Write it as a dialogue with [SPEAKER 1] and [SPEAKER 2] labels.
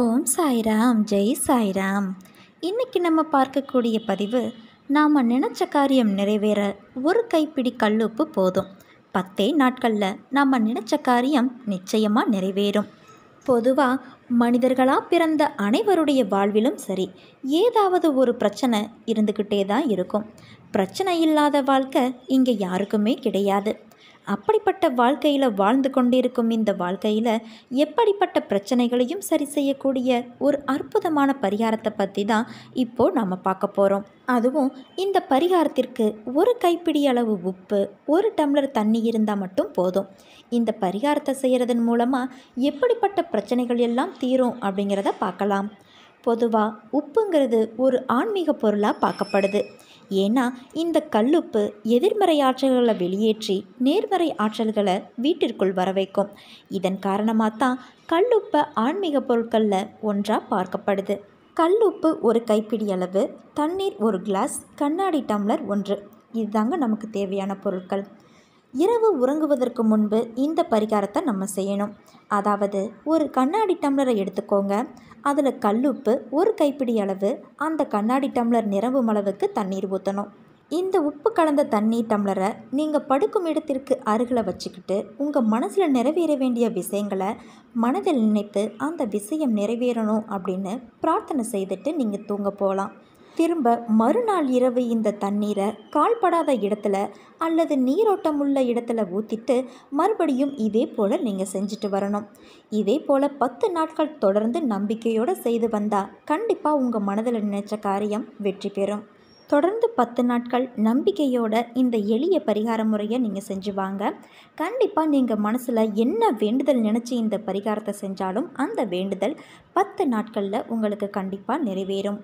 [SPEAKER 1] ஓம் சாய்ராம் ஜெய் சாய்ராம் இன்றைக்கி நம்ம பார்க்கக்கூடிய பதிவு நாம் நினச்ச காரியம் நிறைவேற ஒரு கைப்பிடி கல்லுப்பு போதும் பத்தே நாட்களில் நாம் நினச்ச காரியம் நிச்சயமாக நிறைவேறும் பொதுவாக மனிதர்களாக பிறந்த அனைவருடைய வாழ்விலும் சரி ஏதாவது ஒரு பிரச்சனை இருந்துக்கிட்டே தான் இருக்கும் பிரச்சனை இல்லாத வாழ்க்கை இங்கே யாருக்குமே கிடையாது அப்படிப்பட்ட வாழ்க்கையில் வாழ்ந்து கொண்டிருக்கும் இந்த வாழ்க்கையில் எப்படிப்பட்ட பிரச்சனைகளையும் சரி செய்யக்கூடிய ஒரு அற்புதமான பரிகாரத்தை பற்றி தான் இப்போது நம்ம பார்க்க போகிறோம் அதுவும் இந்த பரிகாரத்திற்கு ஒரு கைப்பிடி அளவு உப்பு ஒரு டம்ளர் தண்ணி இருந்தால் மட்டும் போதும் இந்த பரிகாரத்தை செய்கிறதன் மூலமாக எப்படிப்பட்ட பிரச்சனைகள் எல்லாம் தீரும் அப்படிங்கிறத பார்க்கலாம் பொதுவாக உப்புங்கிறது ஒரு ஆன்மீக பொருளாக பார்க்கப்படுது ஏன்னா இந்த கல்லுப்பு எதிர்மறை ஆற்றல்களை வெளியேற்றி நேர்மறை ஆற்றல்களை வீட்டிற்குள் வர வைக்கும் இதன் காரணமாக தான் கல்லுப்பை ஆன்மீக பொருட்களில் ஒன்றாக பார்க்கப்படுது கல்லுப்பு ஒரு கைப்பிடி அளவு தண்ணீர் ஒரு கிளாஸ் கண்ணாடி டம்ளர் ஒன்று இதுதாங்க நமக்கு தேவையான பொருட்கள் இரவு உறங்குவதற்கு முன்பு இந்த பரிகாரத்தை நம்ம செய்யணும் அதாவது ஒரு கண்ணாடி டம்ளரை எடுத்துக்கோங்க அதில் கல்லுப்பு ஒரு கைப்பிடி அளவு அந்த கண்ணாடி டம்ளர் நிரம்பும் அளவுக்கு தண்ணீர் ஊற்றணும் இந்த உப்பு கலந்த தண்ணி டம்ளரை நீங்கள் படுக்கும் இடத்திற்கு அருகில் வச்சுக்கிட்டு உங்கள் மனசில் நிறைவேற வேண்டிய விஷயங்களை மனதில் நினைத்து அந்த விஷயம் நிறைவேறணும் அப்படின்னு பிரார்த்தனை செய்துட்டு நீங்கள் தூங்க போகலாம் திரும்ப மறுநாள் இரவு இந்த தண்ணீரை கால்படாத இடத்துல அல்லது நீரோட்டம் உள்ள இடத்துல ஊற்றிட்டு மறுபடியும் இதே போல் நீங்கள் செஞ்சுட்டு வரணும் இதே போல் பத்து நாட்கள் தொடர்ந்து நம்பிக்கையோடு செய்து வந்தால் கண்டிப்பாக உங்கள் மனதில் நினைச்ச காரியம் வெற்றி பெறும் தொடர்ந்து பத்து நாட்கள் நம்பிக்கையோட இந்த எளிய பரிகார முறையை நீங்கள் செஞ்சு வாங்க கண்டிப்பாக நீங்கள் மனசில் என்ன வேண்டுதல் நினச்சி இந்த பரிகாரத்தை செஞ்சாலும் அந்த வேண்டுதல் பத்து நாட்களில் உங்களுக்கு கண்டிப்பாக நிறைவேறும்